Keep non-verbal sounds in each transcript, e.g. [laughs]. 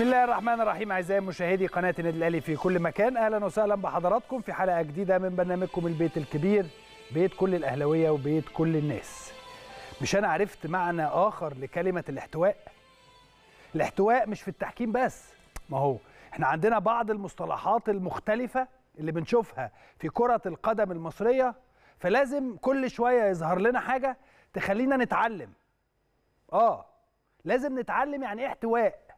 بسم الله الرحمن الرحيم اعزائي مشاهدي قناه النادي الاهلي في كل مكان اهلا وسهلا بحضراتكم في حلقه جديده من برنامجكم البيت الكبير بيت كل الاهلاويه وبيت كل الناس مش انا عرفت معنى اخر لكلمه الاحتواء الاحتواء مش في التحكيم بس ما هو احنا عندنا بعض المصطلحات المختلفه اللي بنشوفها في كره القدم المصريه فلازم كل شويه يظهر لنا حاجه تخلينا نتعلم اه لازم نتعلم يعني ايه احتواء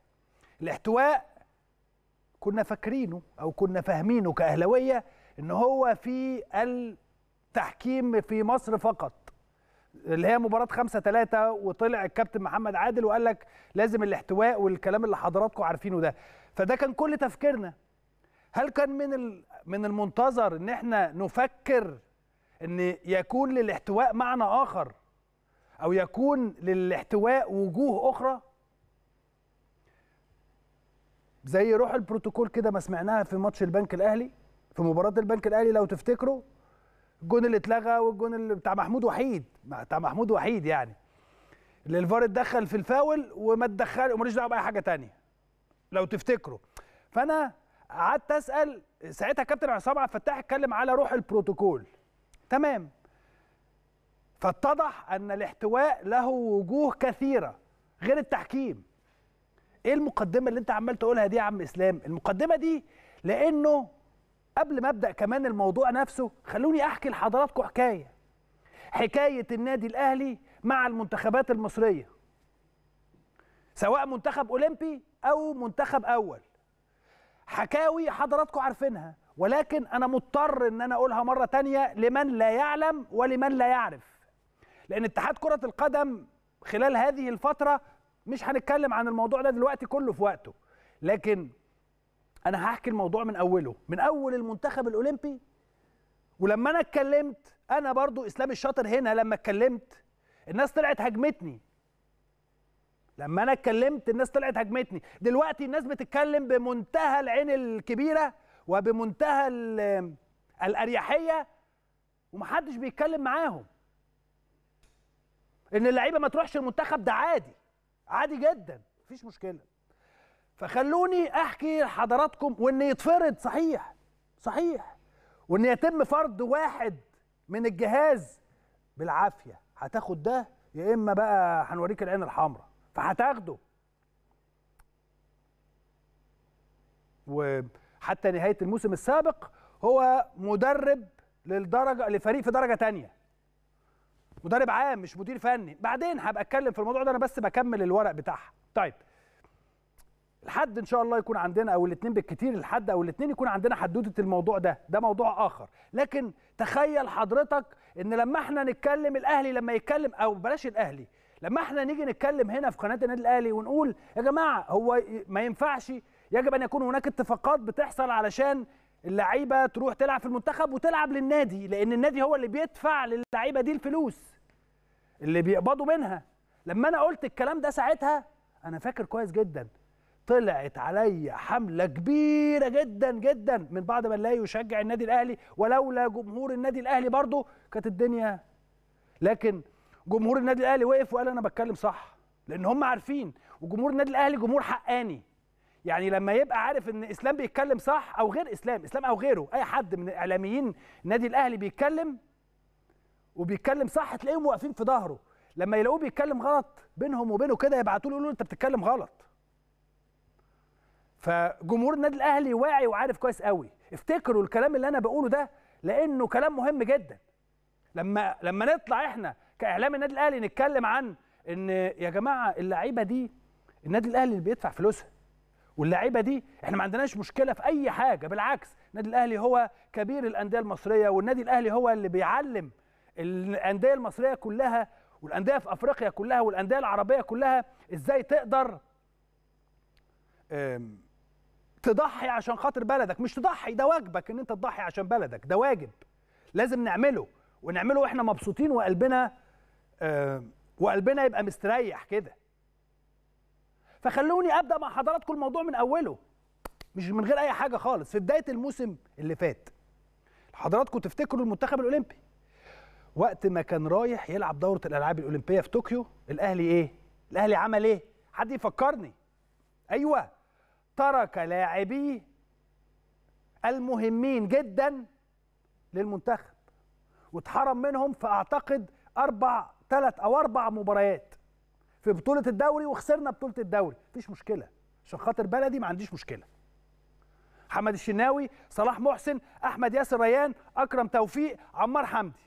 الاحتواء كنا فاكرينه او كنا فاهمينه كاهلاويه ان هو في التحكيم في مصر فقط اللي هي مباراه 5 3 وطلع الكابتن محمد عادل وقال لك لازم الاحتواء والكلام اللي حضراتكم عارفينه ده فده كان كل تفكيرنا هل كان من من المنتظر ان احنا نفكر ان يكون للاحتواء معنى اخر او يكون للاحتواء وجوه اخرى زي روح البروتوكول كده ما سمعناها في ماتش البنك الاهلي في مباراه البنك الاهلي لو تفتكروا الجون اللي اتلغى والجون اللي بتاع محمود وحيد بتاع محمود وحيد يعني اللي الفار اتدخل في الفاول وما اتدخل وماليش دعوه باي حاجه تانية لو تفتكروا فانا قعدت اسال ساعتها كابتن عصام عبد الفتاح اتكلم على روح البروتوكول تمام فاتضح ان الاحتواء له وجوه كثيره غير التحكيم ايه المقدمه اللي انت عمال تقولها دي يا عم اسلام المقدمه دي لانه قبل ما ابدا كمان الموضوع نفسه خلوني احكي لحضراتكم حكايه حكايه النادي الاهلي مع المنتخبات المصريه سواء منتخب اولمبي او منتخب اول حكاوي حضراتكم عارفينها ولكن انا مضطر ان انا اقولها مره تانية لمن لا يعلم ولمن لا يعرف لان اتحاد كره القدم خلال هذه الفتره مش هنتكلم عن الموضوع ده دلوقتي كله في وقته لكن انا هحكي الموضوع من اوله من اول المنتخب الاولمبي ولما انا اتكلمت انا برضو اسلام الشاطر هنا لما اتكلمت الناس طلعت هاجمتني لما انا اتكلمت الناس طلعت هاجمتني دلوقتي الناس بتتكلم بمنتهى العين الكبيره وبمنتهى الاريحيه ومحدش بيتكلم معاهم ان اللعيبه ما تروحش المنتخب ده عادي عادي جدا مفيش مشكله فخلوني احكي لحضراتكم وان يتفرض صحيح صحيح وان يتم فرض واحد من الجهاز بالعافيه هتاخد ده يا اما بقى هنوريك العين الحمراء فهتاخده وحتى نهايه الموسم السابق هو مدرب للدرجه لفريق في درجه تانية مدرب عام مش مدير فني بعدين هبقى اتكلم في الموضوع ده انا بس بكمل الورق بتاعها طيب الحد ان شاء الله يكون عندنا او الاثنين بالكثير الحد او الاثنين يكون عندنا حدوته الموضوع ده ده موضوع اخر لكن تخيل حضرتك ان لما احنا نتكلم الاهلي لما يتكلم او بلاش الاهلي لما احنا نيجي نتكلم هنا في قناه النادي الاهلي ونقول يا جماعه هو ما ينفعش يجب ان يكون هناك اتفاقات بتحصل علشان اللعيبه تروح تلعب في المنتخب وتلعب للنادي لان النادي هو اللي بيدفع للعيبه دي الفلوس اللي بيقبضوا منها لما انا قلت الكلام ده ساعتها انا فاكر كويس جدا طلعت عليا حمله كبيره جدا جدا من بعض من لا يشجع النادي الاهلي ولولا جمهور النادي الاهلي برضه كانت الدنيا لكن جمهور النادي الاهلي وقف وقال انا بتكلم صح لان هم عارفين وجمهور النادي الاهلي جمهور حقاني يعني لما يبقى عارف ان اسلام بيتكلم صح او غير اسلام اسلام او غيره اي حد من اعلاميين النادي الاهلي بيتكلم وبيتكلم صح تلاقيهم واقفين في ظهره لما يلاقوه بيتكلم غلط بينهم وبينه كده يبعتوا له يقولوا انت بتتكلم غلط فجمهور النادي الاهلي واعي وعارف كويس قوي افتكروا الكلام اللي انا بقوله ده لانه كلام مهم جدا لما لما نطلع احنا كاعلام النادي الاهلي نتكلم عن ان يا جماعه اللعيبه دي النادي الاهلي اللي بيدفع فلوسها واللعيبه دي احنا ما عندناش مشكله في اي حاجه بالعكس النادي الاهلي هو كبير الانديه المصريه والنادي الاهلي هو اللي بيعلم الانديه المصريه كلها والانديه في افريقيا كلها والانديه العربيه كلها ازاي تقدر تضحي عشان خاطر بلدك مش تضحي ده واجبك ان انت تضحي عشان بلدك ده واجب لازم نعمله ونعمله واحنا مبسوطين وقلبنا وقلبنا يبقى مستريح كده فخلوني ابدا مع حضراتكم الموضوع من اوله مش من غير اي حاجه خالص في بدايه الموسم اللي فات حضراتكم تفتكروا المنتخب الاولمبي وقت ما كان رايح يلعب دوره الالعاب الاولمبيه في طوكيو الاهلي ايه الاهلي عمل ايه حد يفكرني ايوه ترك لاعبيه المهمين جدا للمنتخب واتحرم منهم في اعتقد اربع ثلاث او اربع مباريات في بطوله الدوري وخسرنا بطوله الدوري مفيش مشكله عشان خاطر بلدي ما عنديش مشكله محمد الشناوي صلاح محسن احمد ياسر ريان اكرم توفيق عمار حمدي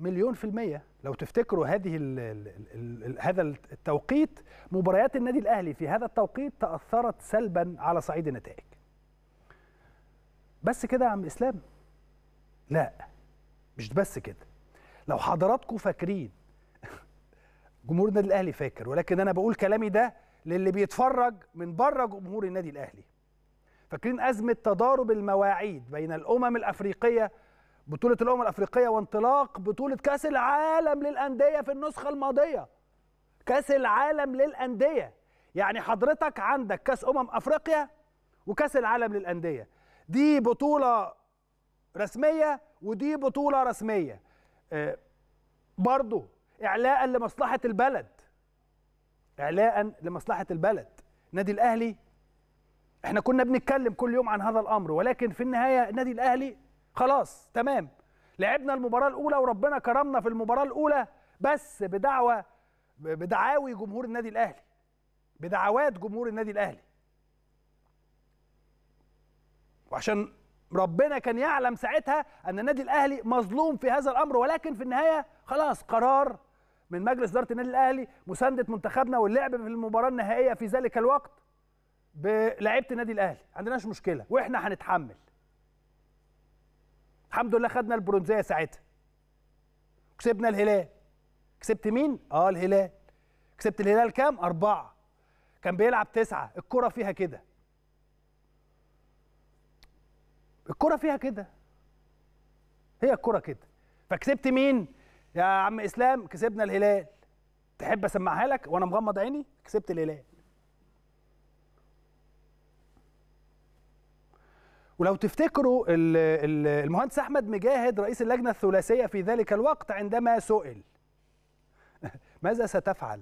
مليون في المية لو تفتكروا هذه الـ الـ الـ هذا التوقيت مباريات النادي الأهلي في هذا التوقيت تأثرت سلبا على صعيد النتائج بس كده يا عم إسلام لا مش بس كده لو حضراتكم فاكرين [laughs] جمهور النادي الأهلي فاكر ولكن أنا بقول كلامي ده للي بيتفرج من بره جمهور النادي الأهلي فاكرين أزمة تضارب المواعيد بين الأمم الأفريقية بطولة الأمم الأفريقية وانطلاق بطولة كأس العالم للأندية في النسخة الماضية كأس العالم للأندية يعني حضرتك عندك كأس أمم أفريقيا وكأس العالم للأندية دي بطولة رسمية ودي بطولة رسمية آه، برضو إعلاء لمصلحة البلد إعلاء لمصلحة البلد نادي الأهلي احنا كنا بنتكلم كل يوم عن هذا الأمر ولكن في النهاية النادي الأهلي خلاص تمام لعبنا المباراه الاولى وربنا كرمنا في المباراه الاولى بس بدعوه بدعاوي جمهور النادي الاهلي بدعوات جمهور النادي الاهلي وعشان ربنا كان يعلم ساعتها ان النادي الاهلي مظلوم في هذا الامر ولكن في النهايه خلاص قرار من مجلس اداره النادي الاهلي مسانده منتخبنا واللعب في المباراه النهائيه في ذلك الوقت بلعيبه النادي الاهلي ما عندناش مشكله واحنا هنتحمل الحمد لله خدنا البرونزيه ساعتها كسبنا الهلال كسبت مين اه الهلال كسبت الهلال كام أربعة كان بيلعب تسعة الكرة فيها كده الكرة فيها كده هي الكرة كده فكسبت مين يا عم إسلام كسبنا الهلال تحب أسمعها لك وأنا مغمض عيني كسبت الهلال ولو تفتكروا المهندس احمد مجاهد رئيس اللجنه الثلاثيه في ذلك الوقت عندما سئل [laughs] ماذا ستفعل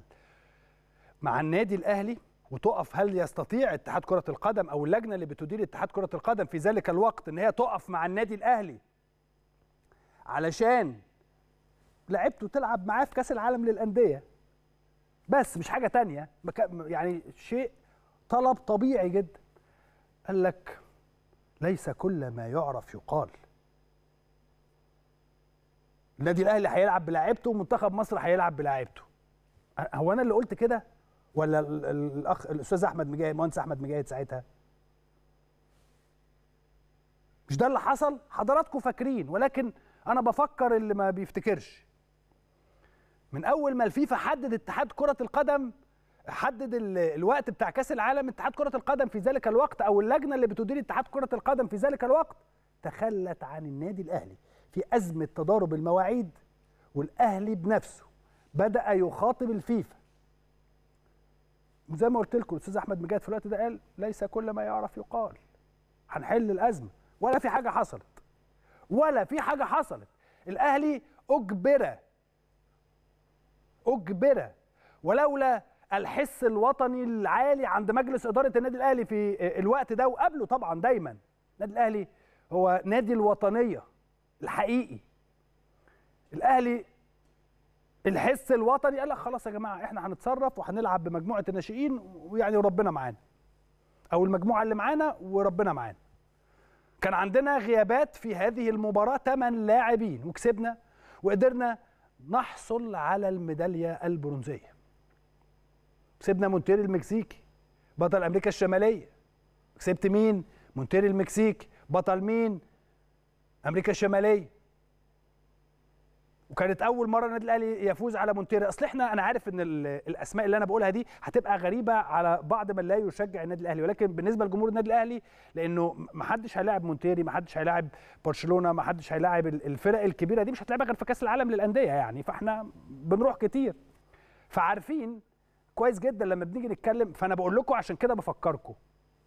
مع النادي الاهلي وتقف هل يستطيع اتحاد كره القدم او اللجنه اللي بتدير اتحاد كره القدم في ذلك الوقت ان هي تقف مع النادي الاهلي علشان لعبته تلعب معاه في كاس العالم للانديه بس مش حاجه تانية يعني شيء طلب طبيعي جدا قال لك ليس كل ما يعرف يقال النادي الاهلي هيلعب بلاعيبته ومنتخب مصر هيلعب بلاعيبته هو انا اللي قلت كده ولا الاخ الاستاذ احمد مجاهد المهندس احمد مجاهد ساعتها مش ده اللي حصل حضراتكم فاكرين ولكن انا بفكر اللي ما بيفتكرش من اول ما الفيفا حدد اتحاد كره القدم حدد الوقت بتاع كاس العالم اتحاد كره القدم في ذلك الوقت او اللجنه اللي بتدير اتحاد كره القدم في ذلك الوقت تخلت عن النادي الاهلي في ازمه تضارب المواعيد والاهلي بنفسه بدا يخاطب الفيفا زي ما قلت لكم الاستاذ احمد مجاد في الوقت ده قال ليس كل ما يعرف يقال هنحل الازمه ولا في حاجه حصلت ولا في حاجه حصلت الاهلي اجبر اجبر ولولا الحس الوطني العالي عند مجلس إدارة النادي الأهلي في الوقت ده وقبله طبعا دايما النادي الأهلي هو نادي الوطنية الحقيقي الأهلي الحس الوطني قال لك خلاص يا جماعة احنا هنتصرف وهنلعب بمجموعة الناشئين ويعني وربنا معانا أو المجموعة اللي معانا وربنا معانا كان عندنا غيابات في هذه المباراة 8 لاعبين وكسبنا وقدرنا نحصل على الميدالية البرونزية كسبنا مونتيري المكسيكي بطل امريكا الشماليه كسبت مين مونتيري المكسيكي بطل مين امريكا الشماليه وكانت اول مره النادي الاهلي يفوز على مونتيري اصل احنا انا عارف ان الاسماء اللي انا بقولها دي هتبقى غريبه على بعض من لا يشجع النادي الاهلي ولكن بالنسبه لجمهور النادي الاهلي لانه ما حدش هيلاعب مونتيري ما حدش هيلاعب برشلونه ما حدش هيلاعب الفرق الكبيره دي مش هتلعبها غير في كاس العالم للانديه يعني فاحنا بنروح كتير فعارفين كويس جدا لما بنيجي نتكلم فانا بقول لكم عشان كده بفكركم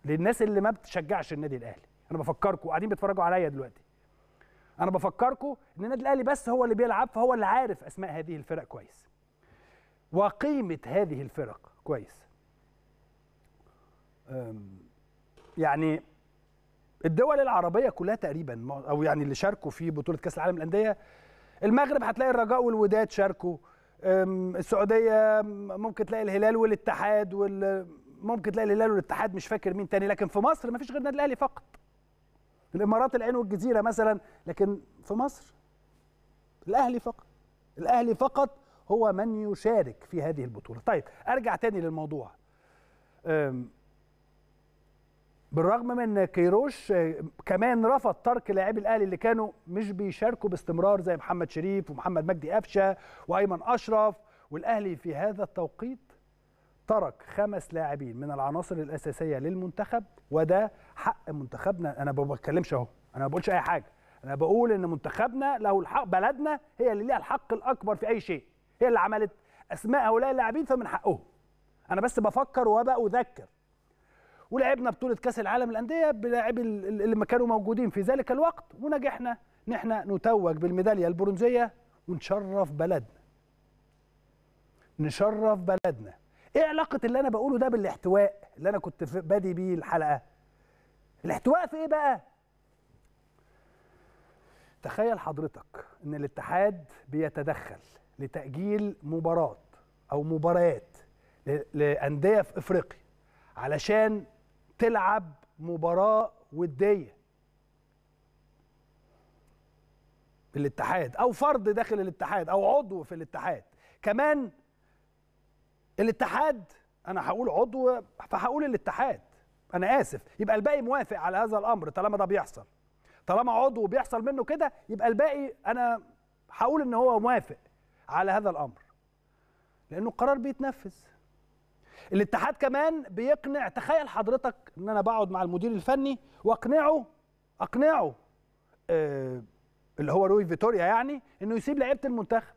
للناس اللي ما بتشجعش النادي الاهلي انا بفكركم قاعدين بيتفرجوا عليا دلوقتي انا بفكركم ان النادي الاهلي بس هو اللي بيلعب فهو اللي عارف اسماء هذه الفرق كويس وقيمه هذه الفرق كويس يعني الدول العربيه كلها تقريبا او يعني اللي شاركوا في بطوله كاس العالم للانديه المغرب هتلاقي الرجاء والوداد شاركوا السعوديه ممكن تلاقي الهلال والاتحاد وال... ممكن تلاقي الهلال والاتحاد مش فاكر مين تاني لكن في مصر ما فيش غير النادي الاهلي فقط الامارات العين والجزيره مثلا لكن في مصر الاهلي فقط الاهلي فقط هو من يشارك في هذه البطوله طيب ارجع تاني للموضوع بالرغم من كيروش آه، كمان رفض ترك لاعبي الاهلي اللي كانوا مش بيشاركوا باستمرار زي محمد شريف ومحمد مجدي قفشه وايمن اشرف والاهلي في هذا التوقيت ترك خمس لاعبين من العناصر الاساسيه للمنتخب وده حق منتخبنا انا ما بتكلمش اهو انا ما بقولش اي حاجه انا بقول ان منتخبنا له الحق بلدنا هي اللي ليها الحق الاكبر في اي شيء هي اللي عملت اسماء هؤلاء اللاعبين فمن حقهم انا بس بفكر وبأذكر ولعبنا بطوله كاس العالم للانديه بلاعبي اللي كانوا موجودين في ذلك الوقت ونجحنا ان احنا نتوج بالميداليه البرونزيه ونشرف بلدنا نشرف بلدنا ايه علاقه اللي انا بقوله ده بالاحتواء اللي انا كنت بادي بيه الحلقه الاحتواء في ايه بقى تخيل حضرتك ان الاتحاد بيتدخل لتاجيل مباراه او مباريات لانديه في افريقيا علشان تلعب مباراه وديه في الاتحاد او فرد داخل الاتحاد او عضو في الاتحاد كمان الاتحاد انا هقول عضو فهقول الاتحاد انا اسف يبقى الباقي موافق على هذا الامر طالما ده بيحصل طالما عضو بيحصل منه كده يبقى الباقي انا هقول ان هو موافق على هذا الامر لانه القرار بيتنفذ الاتحاد كمان بيقنع تخيل حضرتك ان انا بقعد مع المدير الفني واقنعه اقنعه آه اللي هو روي فيتوريا يعني انه يسيب لعيبه المنتخب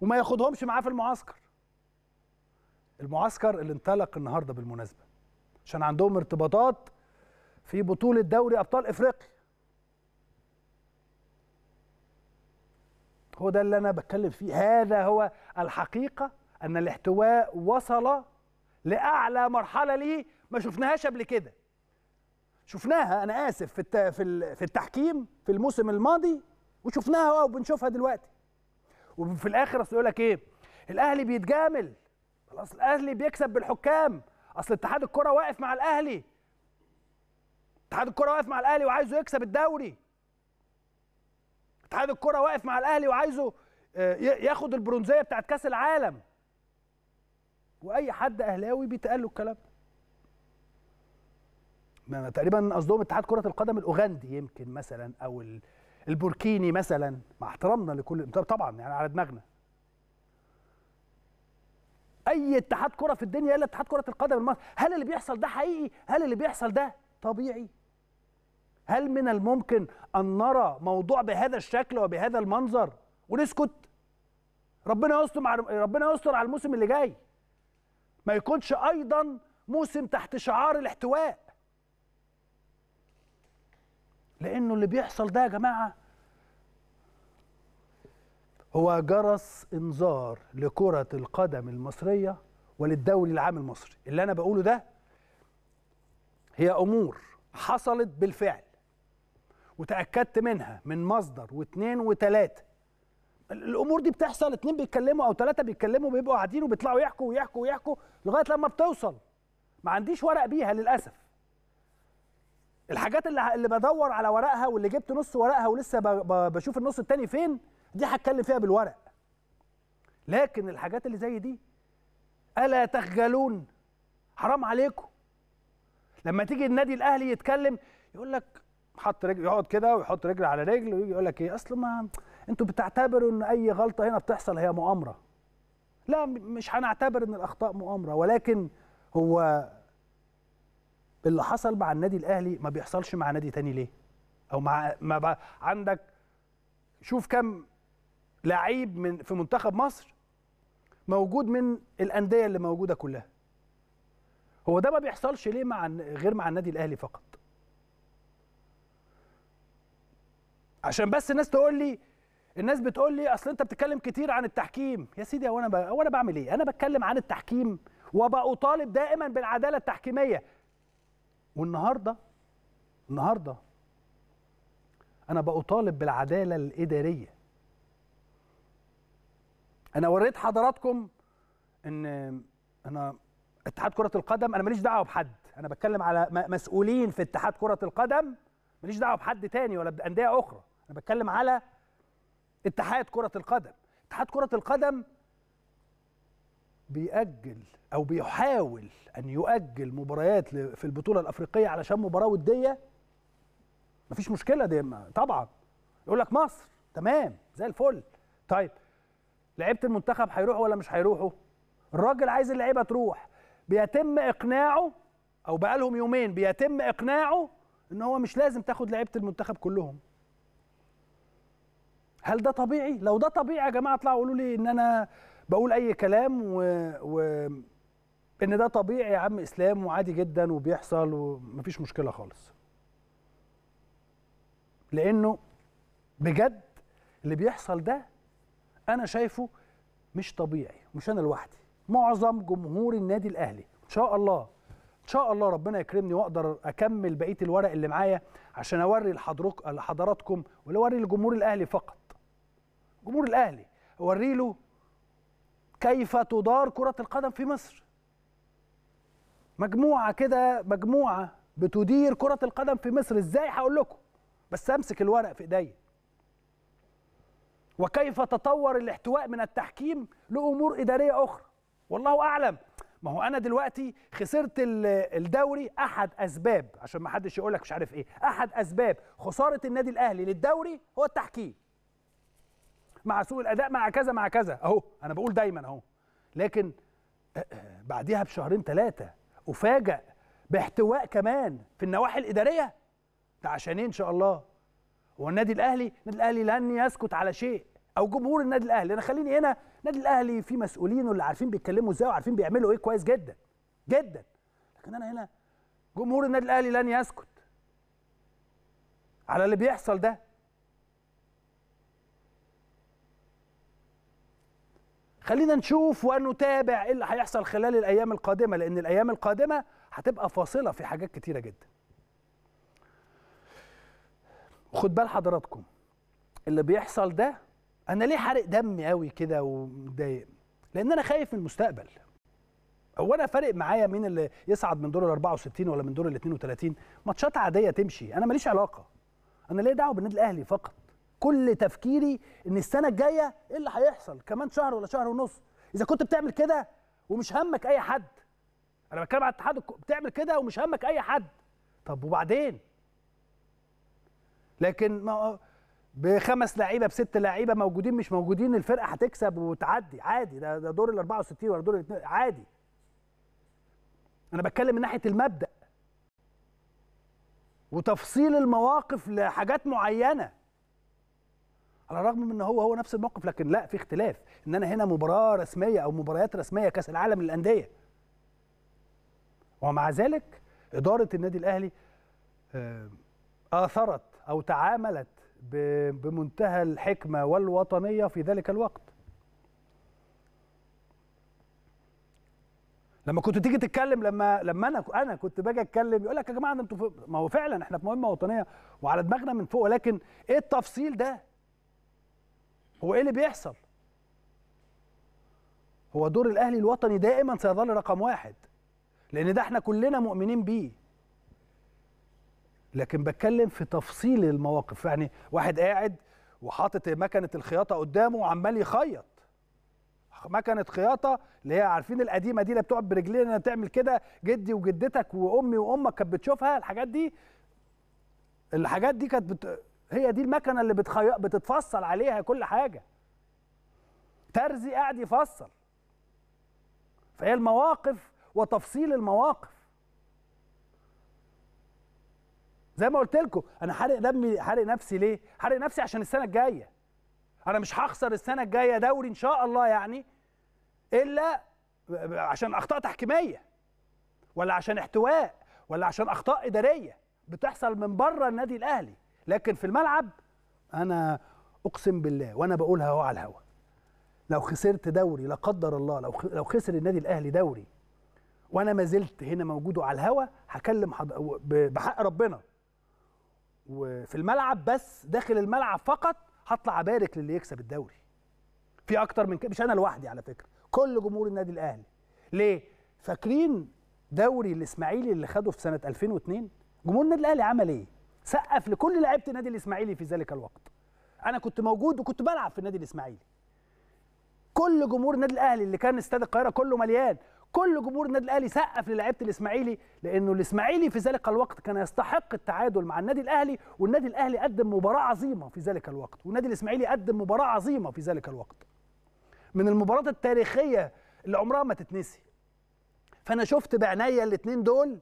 وما ياخدهمش معاه في المعسكر المعسكر اللي انطلق النهارده بالمناسبه عشان عندهم ارتباطات في بطوله دوري ابطال افريقيا هو ده اللي انا بتكلم فيه هذا هو الحقيقه ان الاحتواء وصل لاعلى مرحله ليه ما شفناهاش قبل كده شفناها انا اسف في في التحكيم في الموسم الماضي وشفناها وبنشوفها دلوقتي وفي الاخر اصل يقول لك ايه الاهلي بيتجامل خلاص الاهلي بيكسب بالحكام اصل اتحاد الكره واقف مع الاهلي اتحاد الكره واقف مع الاهلي وعايزه يكسب الدوري اتحاد الكره واقف مع الاهلي وعايزه آه، ياخد البرونزيه بتاعت كاس العالم واي حد اهلاوي بيتقال له الكلام ما تقريبا قصدهم اتحاد كره القدم الاوغندي يمكن مثلا او البوركيني مثلا مع احترامنا لكل طبعا يعني على دماغنا اي اتحاد كره في الدنيا الا اتحاد كره القدم المصري هل اللي بيحصل ده حقيقي هل اللي بيحصل ده طبيعي هل من الممكن ان نرى موضوع بهذا الشكل وبهذا المنظر ونسكت ربنا يستر ربنا يستر على الموسم اللي جاي ما يكونش ايضا موسم تحت شعار الاحتواء لانه اللي بيحصل ده يا جماعه هو جرس انذار لكره القدم المصريه وللدوري العام المصري اللي انا بقوله ده هي امور حصلت بالفعل وتاكدت منها من مصدر واثنين وثلاثه الامور دي بتحصل اتنين بيتكلموا او ثلاثه بيتكلموا بيبقوا قاعدين وبيطلعوا يحكوا ويحكوا ويحكوا لغايه لما بتوصل ما عنديش ورق بيها للاسف الحاجات اللي اللي بدور على ورقها واللي جبت نص ورقها ولسه بشوف النص التاني فين دي هتكلم فيها بالورق لكن الحاجات اللي زي دي الا تخجلون حرام عليكم لما تيجي النادي الاهلي يتكلم يقول لك حط رجل يقعد كده ويحط رجل على رجل ويجي يقول لك ايه اصل ما انتوا بتعتبروا ان اي غلطه هنا بتحصل هي مؤامره لا مش هنعتبر ان الاخطاء مؤامره ولكن هو اللي حصل مع النادي الاهلي ما بيحصلش مع نادي تاني ليه او مع ما بقى عندك شوف كم لعيب من في منتخب مصر موجود من الانديه اللي موجوده كلها هو ده ما بيحصلش ليه مع غير مع النادي الاهلي فقط عشان بس الناس تقول لي الناس بتقول لي اصل انت بتتكلم كتير عن التحكيم يا سيدي هو انا ب... هو انا بعمل ايه انا بتكلم عن التحكيم وبأطالب دائما بالعداله التحكيميه والنهارده النهارده انا بأطالب بالعداله الاداريه انا وريت حضراتكم ان انا اتحاد كره القدم انا ماليش دعوه بحد انا بتكلم على مسؤولين في اتحاد كره القدم ماليش دعوه بحد تاني ولا بانديه اخرى انا بتكلم على اتحاد كرة القدم اتحاد كرة القدم بيأجل أو بيحاول أن يؤجل مباريات في البطولة الأفريقية علشان مباراة ودية مفيش مشكلة دي طبعا يقول لك مصر تمام زي الفل طيب لعيبة المنتخب هيروحوا ولا مش هيروحوا؟ الراجل عايز اللعيبة تروح بيتم إقناعه أو بقالهم يومين بيتم إقناعه إن هو مش لازم تاخد لعيبة المنتخب كلهم هل ده طبيعي لو ده طبيعي يا جماعه اطلعوا قولوا لي ان انا بقول اي كلام و... و... ان ده طبيعي يا عم اسلام وعادي جدا وبيحصل ومفيش مشكله خالص لانه بجد اللي بيحصل ده انا شايفه مش طبيعي مش انا لوحدي معظم جمهور النادي الاهلي ان شاء الله ان شاء الله ربنا يكرمني واقدر اكمل بقيه الورق اللي معايا عشان اوري لحضراتكم ولا اوري لجمهور الاهلي فقط جمهور الاهلي وري له كيف تدار كره القدم في مصر مجموعه كده مجموعه بتدير كره القدم في مصر ازاي هقول لكم بس امسك الورق في ايديا وكيف تطور الاحتواء من التحكيم لامور اداريه اخرى والله اعلم ما هو انا دلوقتي خسرت الدوري احد اسباب عشان ما حدش يقول لك مش عارف ايه احد اسباب خساره النادي الاهلي للدوري هو التحكيم مع سوء الاداء مع كذا مع كذا اهو انا بقول دايما اهو لكن آه، آه، بعديها بشهرين ثلاثه افاجئ باحتواء كمان في النواحي الاداريه ده عشان ايه ان شاء الله هو النادي الاهلي النادي الاهلي لن يسكت على شيء او جمهور النادي الاهلي انا خليني هنا النادي الاهلي فيه مسؤولين واللي عارفين بيتكلموا ازاي وعارفين بيعملوا ايه كويس جدا جدا لكن انا هنا جمهور النادي الاهلي لن يسكت على اللي بيحصل ده خلينا نشوف ونتابع ايه اللي هيحصل خلال الايام القادمه لان الايام القادمه هتبقى فاصله في حاجات كتيره جدا خد بال حضراتكم اللي بيحصل ده انا ليه حارق دمي قوي كده ومتضايق لان انا خايف من المستقبل هو انا فارق معايا مين اللي يصعد من دور ال 64 ولا من دور ال 32 ماتشات عاديه تمشي انا ماليش علاقه انا ليه دعوه بالنادي الاهلي فقط كل تفكيري ان السنه الجايه ايه اللي هيحصل كمان شهر ولا شهر ونص اذا كنت بتعمل كده ومش همك اي حد انا بتكلم على الاتحاد بتعمل كده ومش همك اي حد طب وبعدين لكن ما بخمس لعيبه بست لعيبه موجودين مش موجودين الفرقه هتكسب وتعدي عادي ده, ده دور ال 64 ولا دور عادي انا بتكلم من ناحيه المبدا وتفصيل المواقف لحاجات معينه على الرغم من ان هو هو نفس الموقف لكن لا في اختلاف ان انا هنا مباراه رسميه او مباريات رسميه كاس العالم للانديه ومع ذلك اداره النادي الاهلي آه، اثرت او تعاملت بمنتهى الحكمه والوطنيه في ذلك الوقت لما كنت تيجي تتكلم لما لما انا انا كنت باجي اتكلم يقول لك يا جماعه انتوا ما هو فعلا احنا في مهمه وطنيه وعلى دماغنا من فوق ولكن ايه التفصيل ده هو ايه اللي بيحصل هو دور الاهلي الوطني دائما سيظل رقم واحد لان ده احنا كلنا مؤمنين بيه لكن بتكلم في تفصيل المواقف يعني واحد قاعد وحاطط مكنه الخياطه قدامه وعمال يخيط مكنه خياطه اللي هي عارفين القديمه دي اللي بتقعد برجلينا تعمل كده جدي وجدتك وامي وامك كانت بتشوفها الحاجات دي الحاجات دي كانت بت... هي دي المكنه اللي بتخي... بتتفصل عليها كل حاجه ترزي قاعد يفصل فهي المواقف وتفصيل المواقف زي ما قلت لكم انا حارق دمي حارق نفسي ليه حارق نفسي عشان السنه الجايه انا مش هخسر السنه الجايه دوري ان شاء الله يعني الا عشان اخطاء تحكيميه ولا عشان احتواء ولا عشان اخطاء اداريه بتحصل من بره النادي الاهلي لكن في الملعب انا اقسم بالله وانا بقولها اهو على الهوا لو خسرت دوري لا قدر الله لو لو خسر النادي الاهلي دوري وانا ما زلت هنا موجود على الهوا هكلم حض... بحق ربنا وفي الملعب بس داخل الملعب فقط هطلع ابارك للي يكسب الدوري في اكتر من كده مش انا لوحدي على فكره كل جمهور النادي الاهلي ليه فاكرين دوري الاسماعيلي اللي خده في سنه 2002 جمهور النادي الاهلي عمل ايه سقف لكل لعيبه النادي الاسماعيلي في ذلك الوقت انا كنت موجود وكنت بلعب في النادي الاسماعيلي كل جمهور النادي الاهلي اللي كان استاد القاهره كله مليان كل جمهور النادي الاهلي سقف للاعيبه الاسماعيلي لانه الاسماعيلي في ذلك الوقت كان يستحق التعادل مع النادي الاهلي والنادي الاهلي قدم مباراه عظيمه في ذلك الوقت والنادي الاسماعيلي قدم مباراه عظيمه في ذلك الوقت من المباريات التاريخيه اللي عمرها ما تتنسي فانا شفت بعناية الاثنين دول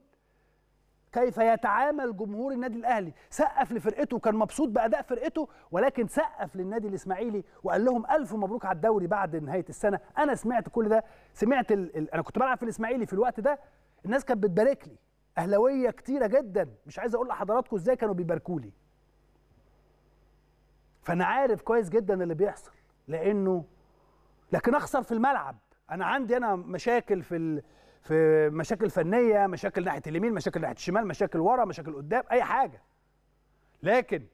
كيف يتعامل جمهور النادي الاهلي سقف لفرقته وكان مبسوط باداء فرقته ولكن سقف للنادي الاسماعيلي وقال لهم الف مبروك على الدوري بعد نهايه السنه انا سمعت كل ده سمعت الـ الـ انا كنت بلعب في الاسماعيلي في الوقت ده الناس كانت بتبارك لي اهلاويه كتيره جدا مش عايز اقول لحضراتكم ازاي كانوا بيباركوا لي فانا عارف كويس جدا اللي بيحصل لانه لكن اخسر في الملعب انا عندي انا مشاكل في في مشاكل فنيه مشاكل ناحيه اليمين مشاكل ناحيه الشمال مشاكل ورا مشاكل قدام اي حاجه لكن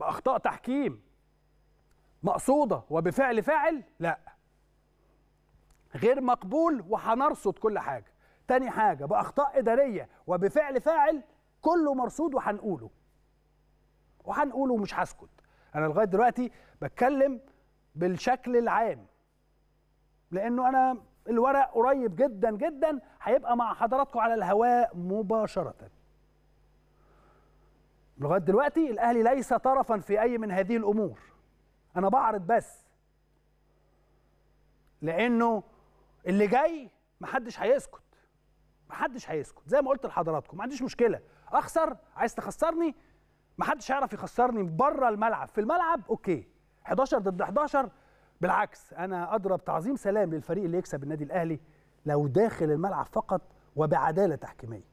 باخطاء تحكيم مقصوده وبفعل فاعل لا غير مقبول وهنرصد كل حاجه تاني حاجه باخطاء اداريه وبفعل فاعل كله مرصود وهنقوله وهنقوله ومش هسكت انا لغايه دلوقتي بتكلم بالشكل العام لانه انا الورق قريب جدا جدا هيبقى مع حضراتكم على الهواء مباشره لغايه دلوقتي الاهلي ليس طرفا في اي من هذه الامور انا بعرض بس لانه اللي جاي محدش هيسكت محدش هيسكت زي ما قلت لحضراتكم ما عنديش مشكله اخسر عايز تخسرني محدش هيعرف يخسرني بره الملعب في الملعب اوكي 11 ضد 11 بالعكس انا اضرب تعظيم سلام للفريق اللي يكسب النادي الاهلي لو داخل الملعب فقط وبعداله تحكيميه